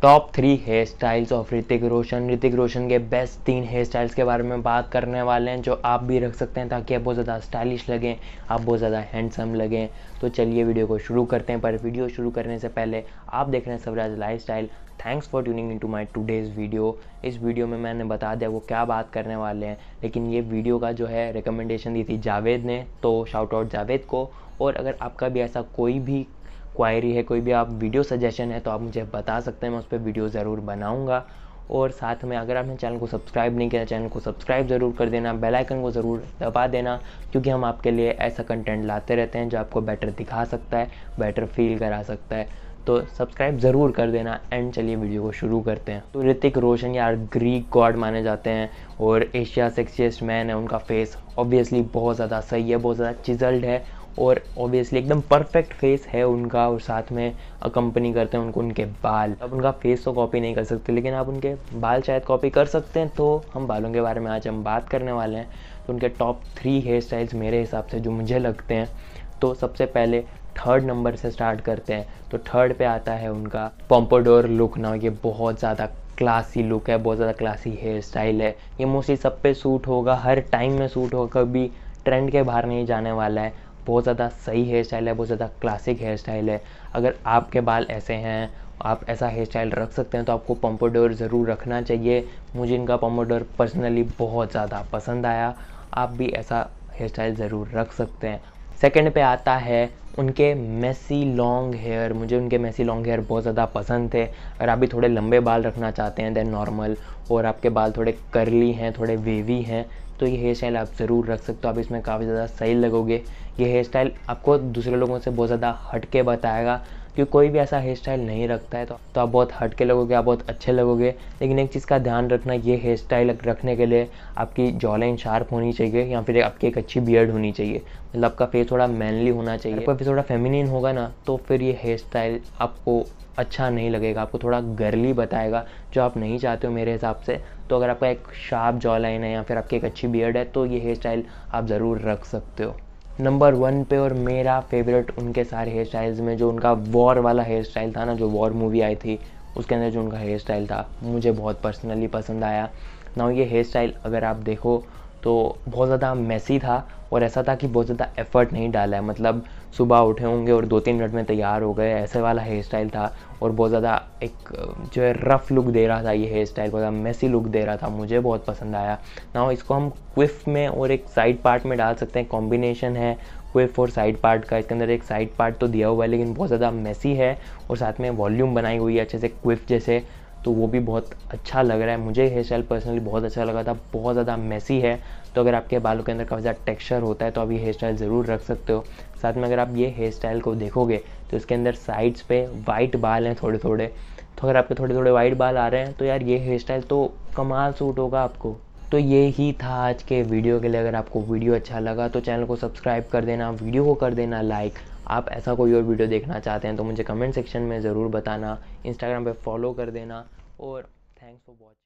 top three hairstyles of Hrithik Roshan Hrithik Roshan के best तीन hair styles के बारे में बात करने वाले हैं जो आप भी रख सकते हैं ताकि आप बहुत ज़्यादा स्टाइलिश लगें आप बहुत ज़्यादा हैंडसम लगें तो चलिए वीडियो को शुरू करते हैं पर वीडियो शुरू करने से पहले आप देख रहे हैं Swaraj lifestyle thanks for tuning in to my today's video इस वीडियो में मैंने बता दिया वो क्या बात करने वाले हैं लेकिन ये वीडियो का जो है रिकमेंडेशन दी थी जावेद ने तो शाउट आउट जावेद को और अगर आपका भी ऐसा कोई भी क्वायरी है कोई भी आप वीडियो सजेशन है तो आप मुझे बता सकते हैं मैं उस पर वीडियो ज़रूर बनाऊँगा और साथ में अगर आपने चैनल को सब्सक्राइब नहीं किया चैनल को सब्सक्राइब ज़रूर कर देना बेल आइकन को ज़रूर दबा देना क्योंकि हम आपके लिए ऐसा कंटेंट लाते रहते हैं जो आपको बेटर दिखा सकता है बेटर फील करा सकता है तो सब्सक्राइब ज़रूर कर देना एंड चलिए वीडियो को शुरू करते हैं तो ऋतिक रोशन यार ग्रीक गॉड माने जाते हैं और एशिया सेक्सीस्ट मैन है उनका फेस ऑब्वियसली बहुत ज़्यादा सही है बहुत ज़्यादा चिजल्ड है और ऑब्वियसली एकदम परफेक्ट फेस है उनका और साथ में कंपनी करते हैं उनको उनके बाल अब उनका फेस तो कॉपी नहीं कर सकते लेकिन आप उनके बाल शायद कॉपी कर सकते हैं तो हम बालों के बारे में आज हम बात करने वाले हैं तो उनके टॉप थ्री हेयर स्टाइल्स मेरे हिसाब से जो मुझे लगते हैं तो सबसे पहले थर्ड नंबर से स्टार्ट करते हैं तो थर्ड पे आता है उनका पॉम्पोडोर लुक ना ये बहुत ज़्यादा क्लासी लुक है बहुत ज़्यादा क्लासी हेयर स्टाइल है ये मोस्टली सब पे सूट होगा हर टाइम में सूट होगा कभी ट्रेंड के बाहर नहीं जाने वाला है बहुत ज़्यादा सही हेयर स्टाइल है बहुत ज़्यादा क्लासिक हेयर स्टाइल है अगर आपके बाल ऐसे हैं आप ऐसा हेयर स्टाइल रख सकते हैं तो आपको पम्पोडोर ज़रूर रखना चाहिए मुझे इनका पम्पोडोर पर्सनली बहुत ज़्यादा पसंद आया आप भी ऐसा हेयर स्टाइल ज़रूर रख सकते हैं सेकेंड पे आता है उनके मेसी लॉन्ग हेयर मुझे उनके मेसी लॉन्ग हेयर बहुत ज़्यादा पसंद थे अगर आप भी थोड़े लंबे बाल रखना चाहते हैं देन नॉर्मल और आपके बाल थोड़े करली हैं थोड़े वेवी हैं तो ये हेयर स्टाइल आप ज़रूर रख सकते हो आप इसमें काफ़ी ज़्यादा सही लगोगे ये हेयर स्टाइल आपको दूसरे लोगों से बहुत ज़्यादा हटके बताएगा क्योंकि कोई भी ऐसा हेयर स्टाइल नहीं रखता है तो, तो आप बहुत हटके लगोगे आप बहुत अच्छे लगोगे लेकिन एक चीज़ का ध्यान रखना ये हेयर स्टाइल रखने के लिए आपकी जॉलाइन शार्प होनी चाहिए या फिर आपकी एक अच्छी बियर्ड होनी चाहिए मतलब आपका फेस थोड़ा मैनली होना चाहिए आपका फेस थोड़ा फेमिनिन होगा ना तो फिर ये हेयर स्टाइल आपको अच्छा नहीं लगेगा आपको थोड़ा गर्ली बताएगा जो आप नहीं चाहते हो मेरे हिसाब से तो अगर आपका एक शार्प जॉ लाइन है या फिर आपकी एक अच्छी बियर्ड है तो ये हेयर स्टाइल आप ज़रूर रख सकते हो नंबर वन पे और मेरा फेवरेट उनके सारे हेयर स्टाइल्स में जो उनका वॉर वाला हेयर स्टाइल था ना जो वॉर मूवी आई थी उसके अंदर जो उनका हेयर स्टाइल था मुझे बहुत पर्सनली पसंद आया ना ये हेयर स्टाइल अगर आप देखो तो बहुत ज़्यादा मैसी था और ऐसा था कि बहुत ज़्यादा एफर्ट नहीं डाला है मतलब सुबह उठे होंगे और दो तीन मिनट में तैयार हो गए ऐसे वाला हेयर स्टाइल था और बहुत ज़्यादा एक जो है रफ़ लुक दे रहा था ये हेयर स्टाइल बहुत ज़्यादा मेसी लुक दे रहा था मुझे बहुत पसंद आया ना इसको हम क्विफ में और एक साइड पार्ट में डाल सकते हैं कॉम्बिनेशन है क्विफ और साइड पार्ट का इसके अंदर एक साइड पार्ट तो दिया हुआ है लेकिन बहुत ज़्यादा मेसी है और साथ में वॉल्यूम बनाई हुई है अच्छे से क्विफ जैसे तो वो भी बहुत अच्छा लग रहा है मुझे हेयर स्टाइल पर्सनली बहुत अच्छा लगा था बहुत ज़्यादा मेसी है तो अगर आपके बालों के अंदर काफ़ी ज़्यादा टेक्सचर होता है तो आप ये हेयर स्टाइल ज़रूर रख सकते हो साथ में अगर आप ये हेयर स्टाइल को देखोगे तो इसके अंदर साइड्स पे वाइट बाल हैं थोड़े थोड़े तो अगर आपके थोड़े थोड़े वाइट बाल आ रहे हैं तो यार ये हेयर स्टाइल तो कमाल सूट होगा आपको तो ये ही था आज के वीडियो के लिए अगर आपको वीडियो अच्छा लगा तो चैनल को सब्सक्राइब कर देना वीडियो को कर देना लाइक आप ऐसा कोई और वीडियो देखना चाहते हैं तो मुझे कमेंट सेक्शन में ज़रूर बताना इंस्टाग्राम पे फॉलो कर देना और थैंक्स फॉर वॉचिंग